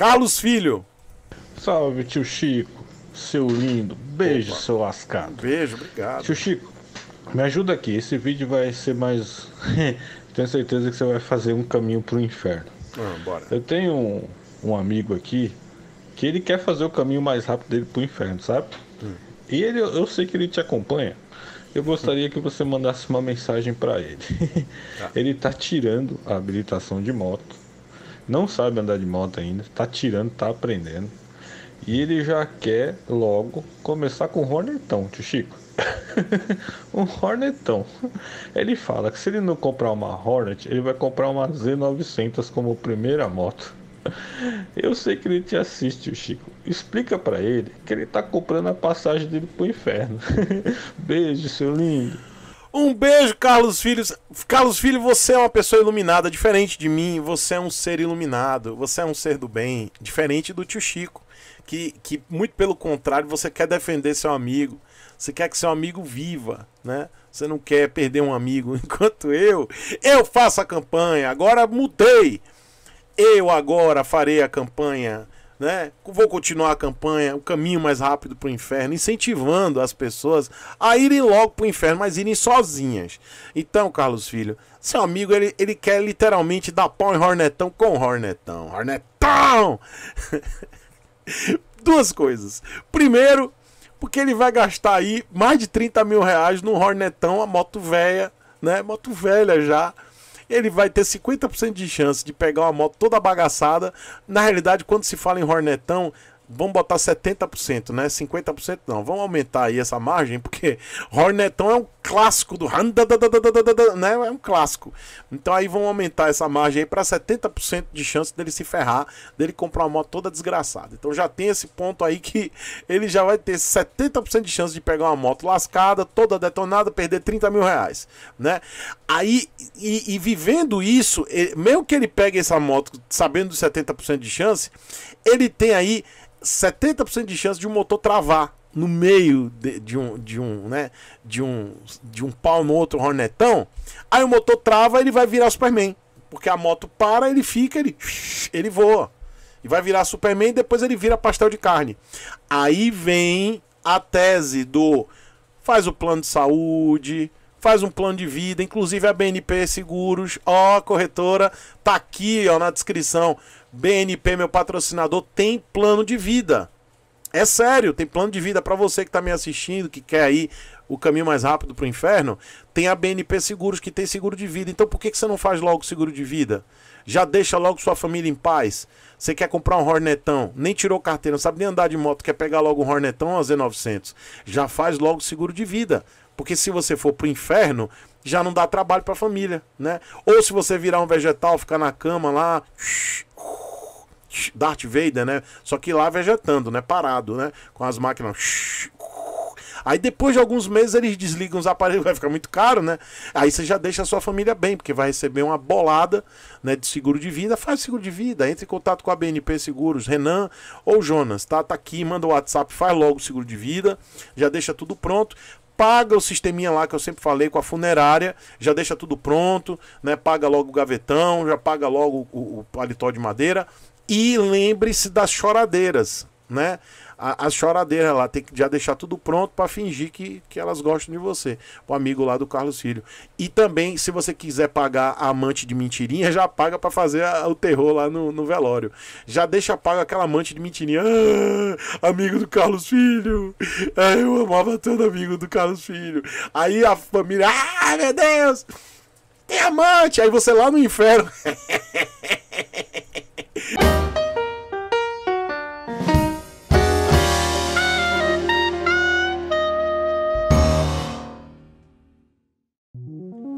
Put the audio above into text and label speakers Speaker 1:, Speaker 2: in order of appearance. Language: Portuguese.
Speaker 1: Carlos Filho. Salve, tio Chico, seu lindo. Beijo, Opa. seu lascado. Beijo, obrigado. Tio Chico, me ajuda aqui. Esse vídeo vai ser mais. tenho certeza que você vai fazer um caminho pro inferno. Ah, bora. Eu tenho um, um, amigo aqui que ele quer fazer o caminho mais rápido dele pro inferno, sabe? Hum. E ele, eu sei que ele te acompanha. Eu gostaria que você mandasse uma mensagem para ele. Tá. ele tá tirando a habilitação de moto não sabe andar de moto ainda, tá tirando, tá aprendendo. E ele já quer logo começar com o Hornetão, tio Chico. um Hornetão. Ele fala que se ele não comprar uma Hornet, ele vai comprar uma Z900 como primeira moto. Eu sei que ele te assiste, Chico. Explica para ele que ele tá comprando a passagem dele pro inferno.
Speaker 2: Beijo, seu lindo. Um beijo, Carlos Filhos. Carlos Filho, você é uma pessoa iluminada, diferente de mim. Você é um ser iluminado. Você é um ser do bem, diferente do tio Chico, que, que muito pelo contrário, você quer defender seu amigo. Você quer que seu amigo viva, né? Você não quer perder um amigo. Enquanto eu, eu faço a campanha. Agora mudei. Eu agora farei a campanha né? Vou continuar a campanha, o caminho mais rápido para o inferno, incentivando as pessoas a irem logo para o inferno, mas irem sozinhas. Então, Carlos Filho, seu amigo ele, ele quer literalmente dar pau em Hornetão com Hornetão. Hornetão! Duas coisas. Primeiro, porque ele vai gastar aí mais de 30 mil reais no Hornetão, a moto velha, né? Moto velha já ele vai ter 50% de chance de pegar uma moto toda bagaçada. Na realidade, quando se fala em Hornetão, vamos botar 70%, né? 50% não. Vamos aumentar aí essa margem, porque Hornetão é um clássico do né? É um clássico. Então aí vamos aumentar essa margem aí para 70% de chance dele se ferrar, dele comprar uma moto toda desgraçada. Então já tem esse ponto aí que ele já vai ter 70% de chance de pegar uma moto lascada, toda detonada, perder 30 mil reais, né? Aí, e, e vivendo isso, ele, mesmo que ele pegue essa moto sabendo dos 70% de chance, ele tem aí 70% de chance de um motor travar no meio de, de, um de um né de um de um pau no outro hornetão aí o motor trava ele vai virar Superman porque a moto para ele fica ele ele voa e vai virar Superman e depois ele vira pastel de carne aí vem a tese do faz o plano de saúde faz um plano de vida inclusive a BNP Seguros ó corretora tá aqui ó na descrição BNP, meu patrocinador, tem plano de vida. É sério, tem plano de vida para você que está me assistindo, que quer aí o caminho mais rápido para o inferno. Tem a BNP Seguros que tem seguro de vida. Então por que, que você não faz logo seguro de vida? Já deixa logo sua família em paz. Você quer comprar um Hornetão, nem tirou carteira, não sabe nem andar de moto, quer pegar logo um Hornetão ou um Z900. Já faz logo seguro de vida. Porque se você for pro inferno, já não dá trabalho para a família, né? Ou se você virar um vegetal, ficar na cama lá, Darth Vader, né? Só que lá vegetando, né? Parado, né? Com as máquinas. Aí depois de alguns meses eles desligam os aparelhos, vai ficar muito caro, né? Aí você já deixa a sua família bem, porque vai receber uma bolada né, de seguro de vida. Faz seguro de vida, entre em contato com a BNP Seguros, Renan ou Jonas, tá? Tá aqui, manda o WhatsApp, faz logo o seguro de vida, já deixa tudo pronto paga o sisteminha lá que eu sempre falei com a funerária, já deixa tudo pronto, né? Paga logo o gavetão, já paga logo o, o paletó de madeira e lembre-se das choradeiras, né? as choradeiras lá, tem que já deixar tudo pronto para fingir que, que elas gostam de você. O amigo lá do Carlos Filho. E também, se você quiser pagar a amante de mentirinha, já paga para fazer a, o terror lá no, no velório. Já deixa pago aquela amante de mentirinha. Ah, amigo do Carlos Filho. Ah, eu amava todo amigo do Carlos Filho. Aí a família. Ah, meu Deus! Tem amante! Aí você lá no inferno.